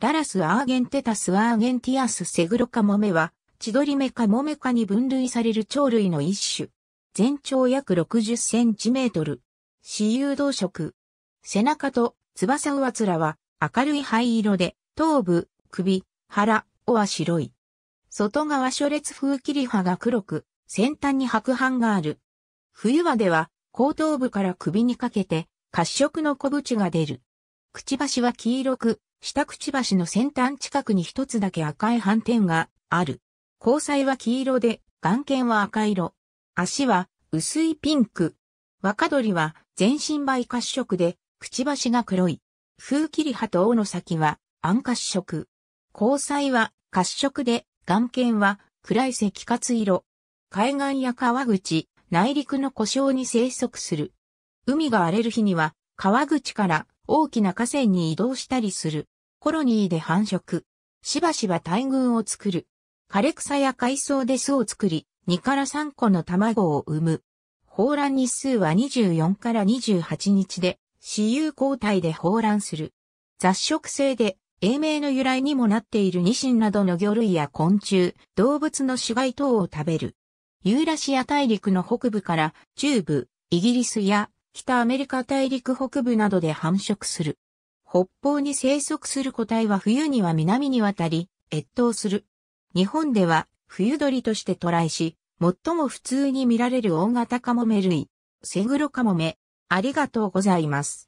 ララス・アーゲンテタス・アーゲンティアス・セグロカモメは、チドリメカモメカに分類される鳥類の一種。全長約60センチメートル。私有動色。背中と翼上面は明るい灰色で、頭部、首、腹、尾は白い。外側初列風切り葉が黒く、先端に白斑がある。冬場では、後頭部から首にかけて、褐色の小縁が出る。くちばしは黄色く、下口橋の先端近くに一つだけ赤い斑点がある。交際は黄色で、眼剣は赤色。足は薄いピンク。若鳥は全身梅褐色で、くちばしが黒い。風切り葉と尾の先は暗褐色。交際は褐色で、眼剣は暗い赤褐色。海岸や川口、内陸の故障に生息する。海が荒れる日には、川口から大きな河川に移動したりする。コロニーで繁殖。しばしば大群を作る。枯れ草や海藻で巣を作り、2から3個の卵を産む。放卵日数は24から28日で、私有交代で放卵する。雑食性で、英名の由来にもなっているニシンなどの魚類や昆虫、動物の死骸等を食べる。ユーラシア大陸の北部から中部、イギリスや北アメリカ大陸北部などで繁殖する。北方に生息する個体は冬には南に渡り、越冬する。日本では冬鳥として渡来し、最も普通に見られる大型カモメ類、セグロカモメ。ありがとうございます。